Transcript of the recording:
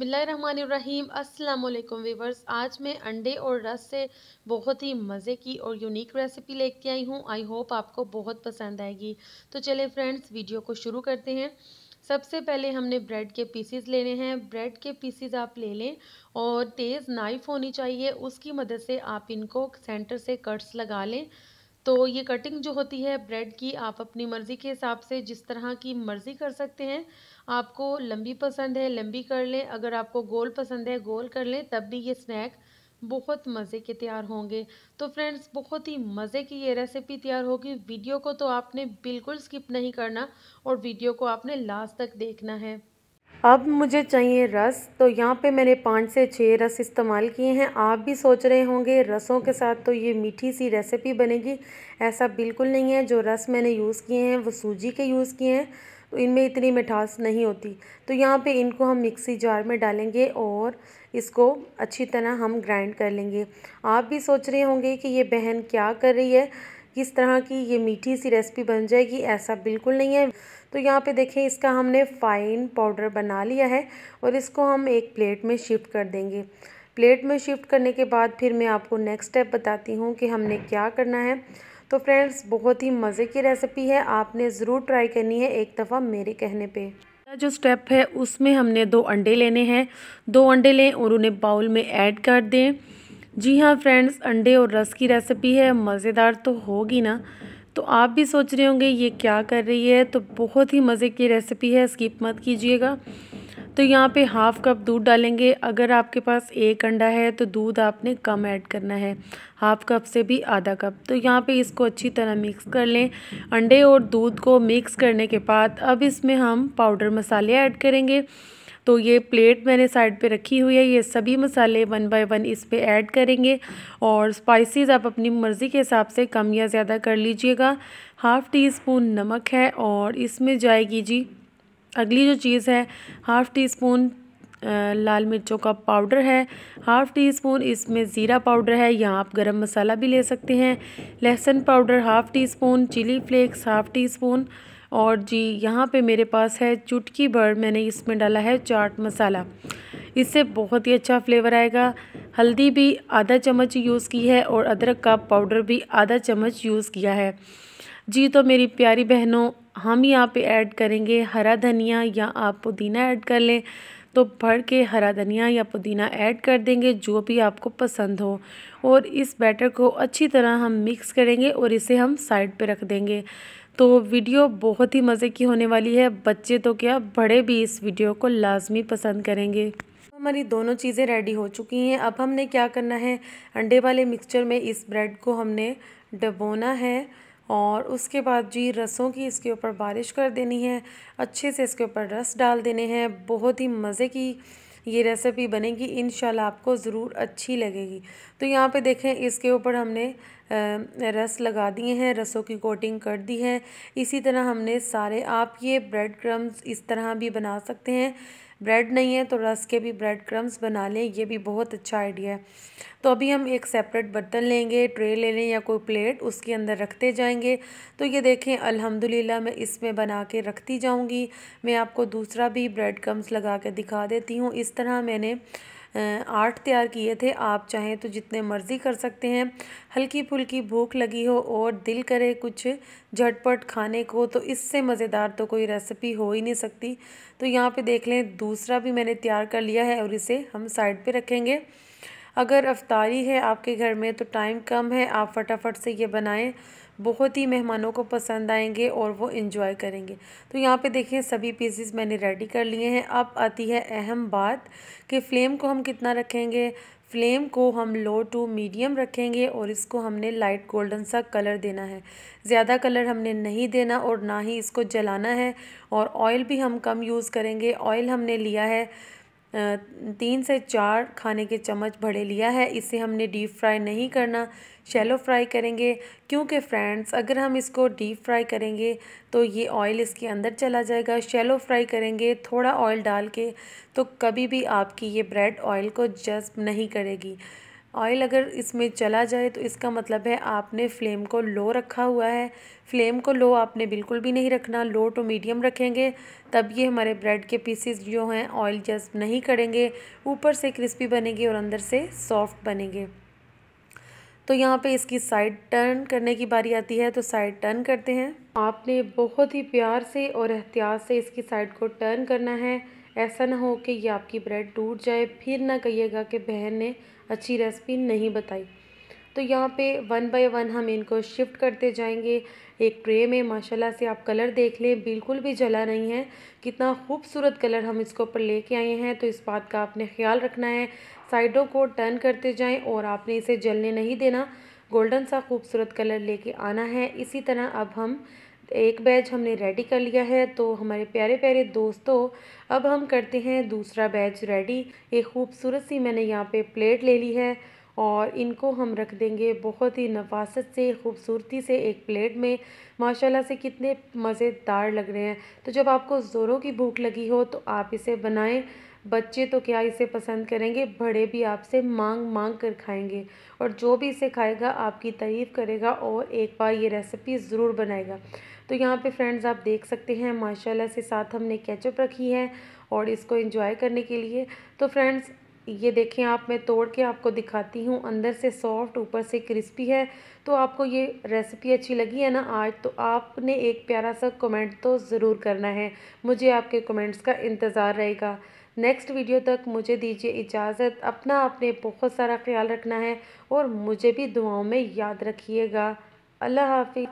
बिसमीम असलकुम वीवर्स आज मैं अंडे और रस से बहुत ही मज़े की और यूनिक रेसिपी लेके आई हूँ आई होप आपको बहुत पसंद आएगी तो चले फ्रेंड्स वीडियो को शुरू करते हैं सबसे पहले हमने ब्रेड के पीसीज लेने हैं ब्रेड के पीसीज आप ले लें और तेज़ नाइफ़ होनी चाहिए उसकी मदद से आप इनको सेंटर से कट्स लगा लें तो ये कटिंग जो होती है ब्रेड की आप अपनी मर्ज़ी के हिसाब से जिस तरह की मर्ज़ी कर सकते हैं आपको लंबी पसंद है लंबी कर लें अगर आपको गोल पसंद है गोल कर लें तब भी ये स्नैक बहुत मज़े के तैयार होंगे तो फ्रेंड्स बहुत ही मज़े की ये रेसिपी तैयार होगी वीडियो को तो आपने बिल्कुल स्किप नहीं करना और वीडियो को आपने लास्ट तक देखना है अब मुझे चाहिए रस तो यहाँ पे मैंने पाँच से छः रस इस्तेमाल किए हैं आप भी सोच रहे होंगे रसों के साथ तो ये मीठी सी रेसिपी बनेगी ऐसा बिल्कुल नहीं है जो रस मैंने यूज़ किए हैं वो सूजी के यूज़ किए हैं तो इनमें इतनी मिठास नहीं होती तो यहाँ पे इनको हम मिक्सी जार में डालेंगे और इसको अच्छी तरह हम ग्राइंड कर लेंगे आप भी सोच रहे होंगे कि ये बहन क्या कर रही है किस तरह की ये मीठी सी रेसिपी बन जाएगी ऐसा बिल्कुल नहीं है तो यहाँ पे देखें इसका हमने फ़ाइन पाउडर बना लिया है और इसको हम एक प्लेट में शिफ्ट कर देंगे प्लेट में शिफ्ट करने के बाद फिर मैं आपको नेक्स्ट स्टेप बताती हूँ कि हमने क्या करना है तो फ्रेंड्स बहुत ही मज़े की रेसिपी है आपने ज़रूर ट्राई करनी है एक दफ़ा मेरे कहने पे जो स्टेप है उसमें हमने दो अंडे लेने हैं दो अंडे लें और उन्हें बाउल में ऐड कर दें जी हाँ फ्रेंड्स अंडे और रस की रेसिपी है मज़ेदार तो होगी ना तो आप भी सोच रहे होंगे ये क्या कर रही है तो बहुत ही मज़े की रेसिपी है स्किप मत कीजिएगा तो यहाँ पे हाफ़ कप दूध डालेंगे अगर आपके पास एक अंडा है तो दूध आपने कम ऐड करना है हाफ़ कप से भी आधा कप तो यहाँ पे इसको अच्छी तरह मिक्स कर लें अंडे और दूध को मिक्स करने के बाद अब इसमें हम पाउडर मसाले ऐड करेंगे तो ये प्लेट मैंने साइड पे रखी हुई है ये सभी मसाले वन बाय वन इस पर ऐड करेंगे और स्पाइसेस आप अपनी मर्ज़ी के हिसाब से कम या ज़्यादा कर लीजिएगा हाफ़ टी स्पून नमक है और इसमें जाएगी जी अगली जो चीज़ है हाफ़ टी स्पून लाल मिर्चों का पाउडर है हाफ़ टी स्पून इसमें ज़ीरा पाउडर है यहाँ आप गरम मसाला भी ले सकते हैं लहसुन powder half teaspoon chilli flakes half teaspoon और जी यहाँ पे मेरे पास है चुटकी भर मैंने इसमें डाला है चाट मसाला इससे बहुत ही अच्छा फ्लेवर आएगा हल्दी भी आधा चम्मच यूज़ की है और अदरक का पाउडर भी आधा चम्मच यूज़ किया है जी तो मेरी प्यारी बहनों हम यहाँ पे ऐड करेंगे हरा धनिया या आप पुदीना ऐड कर लें तो भर के हरा धनिया या पुदीना ऐड कर देंगे जो भी आपको पसंद हो और इस बैटर को अच्छी तरह हम मिक्स करेंगे और इसे हम साइड पे रख देंगे तो वीडियो बहुत ही मज़े की होने वाली है बच्चे तो क्या बड़े भी इस वीडियो को लाजमी पसंद करेंगे हमारी दोनों चीज़ें रेडी हो चुकी हैं अब हमने क्या करना है अंडे वाले मिक्सचर में इस ब्रेड को हमने डबोना है और उसके बाद जी रसों की इसके ऊपर बारिश कर देनी है अच्छे से इसके ऊपर रस डाल देने हैं बहुत ही मज़े की ये रेसिपी बनेगी इन आपको ज़रूर अच्छी लगेगी तो यहाँ पे देखें इसके ऊपर हमने रस लगा दिए हैं रसों की कोटिंग कर दी है इसी तरह हमने सारे आप ये ब्रेड क्रम्स इस तरह भी बना सकते हैं ब्रेड नहीं है तो रस के भी ब्रेड क्रम्स बना लें ये भी बहुत अच्छा आइडिया है तो अभी हम एक सेपरेट बर्तन लेंगे ट्रे ले लें या कोई प्लेट उसके अंदर रखते जाएंगे तो ये देखें अल्हम्दुलिल्लाह मैं इसमें बना के रखती जाऊँगी मैं आपको दूसरा भी ब्रेड क्रम्स लगा के दिखा देती हूँ इस तरह मैंने आठ तैयार किए थे आप चाहें तो जितने मर्ज़ी कर सकते हैं हल्की फुल्की भूख लगी हो और दिल करे कुछ झटपट खाने को तो इससे मज़ेदार तो कोई रेसिपी हो ही नहीं सकती तो यहाँ पे देख लें दूसरा भी मैंने तैयार कर लिया है और इसे हम साइड पे रखेंगे अगर अफ्तारी है आपके घर में तो टाइम कम है आप फटाफट से ये बनाएँ बहुत ही मेहमानों को पसंद आएंगे और वो इन्जॉय करेंगे तो यहाँ पे देखिए सभी पीसेस मैंने रेडी कर लिए हैं अब आती है अहम बात कि फ्लेम को हम कितना रखेंगे फ्लेम को हम लो टू मीडियम रखेंगे और इसको हमने लाइट गोल्डन सा कलर देना है ज़्यादा कलर हमने नहीं देना और ना ही इसको जलाना है और ऑयल भी हम कम यूज़ करेंगे ऑयल हमने लिया है तीन से चार खाने के चम्मच भरे लिया है इसे हमने डीप फ्राई नहीं करना शैलो फ्राई करेंगे क्योंकि फ्रेंड्स अगर हम इसको डीप फ्राई करेंगे तो ये ऑयल इसके अंदर चला जाएगा शैलो फ्राई करेंगे थोड़ा ऑयल डाल के तो कभी भी आपकी ये ब्रेड ऑयल को जज्ब नहीं करेगी ऑयल अगर इसमें चला जाए तो इसका मतलब है आपने फ्लेम को लो रखा हुआ है फ्लेम को लो आपने बिल्कुल भी नहीं रखना लो टू मीडियम रखेंगे तब ये हमारे ब्रेड के पीसेस जो हैं ऑयल जज्ब नहीं करेंगे ऊपर से क्रिस्पी बनेंगे और अंदर से सॉफ्ट बनेंगे तो यहाँ पे इसकी साइड टर्न करने की बारी आती है तो साइड टर्न करते हैं आपने बहुत ही प्यार से और एहतियात से इसकी साइड को टर्न करना है ऐसा ना हो कि ये आपकी ब्रेड टूट जाए फिर ना कहिएगा कि बहन ने अच्छी रेसिपी नहीं बताई तो यहाँ पे वन बाय वन हम इनको शिफ्ट करते जाएंगे एक ट्रे में माशाल्लाह से आप कलर देख लें बिल्कुल भी जला नहीं है कितना खूबसूरत कलर हम इसके ऊपर लेके आए हैं तो इस बात का आपने ख्याल रखना है साइडों को टर्न करते जाएं और आपने इसे जलने नहीं देना गोल्डन सा खूबसूरत कलर लेके आना है इसी तरह अब हम एक बैच हमने रेडी कर लिया है तो हमारे प्यारे प्यारे दोस्तों अब हम करते हैं दूसरा बैच रेडी एक खूबसूरत सी मैंने यहाँ पे प्लेट ले ली है और इनको हम रख देंगे बहुत ही नफासत से खूबसूरती से एक प्लेट में माशाल्लाह से कितने मज़ेदार लग रहे हैं तो जब आपको ज़ोरों की भूख लगी हो तो आप इसे बनाएं बच्चे तो क्या इसे पसंद करेंगे बड़े भी आपसे मांग मांग कर खाएंगे और जो भी इसे खाएगा आपकी तारीफ़ करेगा और एक बार ये रेसिपी ज़रूर बनाएगा तो यहाँ पे फ्रेंड्स आप देख सकते हैं माशाल्लाह से साथ हमने केचप रखी है और इसको इंजॉय करने के लिए तो फ्रेंड्स ये देखें आप मैं तोड़ के आपको दिखाती हूँ अंदर से सॉफ्ट ऊपर से क्रिस्पी है तो आपको ये रेसिपी अच्छी लगी है ना आज तो आपने एक प्यारा सा कमेंट तो ज़रूर करना है मुझे आपके कमेंट्स का इंतज़ार रहेगा नेक्स्ट वीडियो तक मुझे दीजिए इजाज़त अपना आपने बहुत सारा ख्याल रखना है और मुझे भी दुआओं में याद रखिएगा अल्लाह हाफि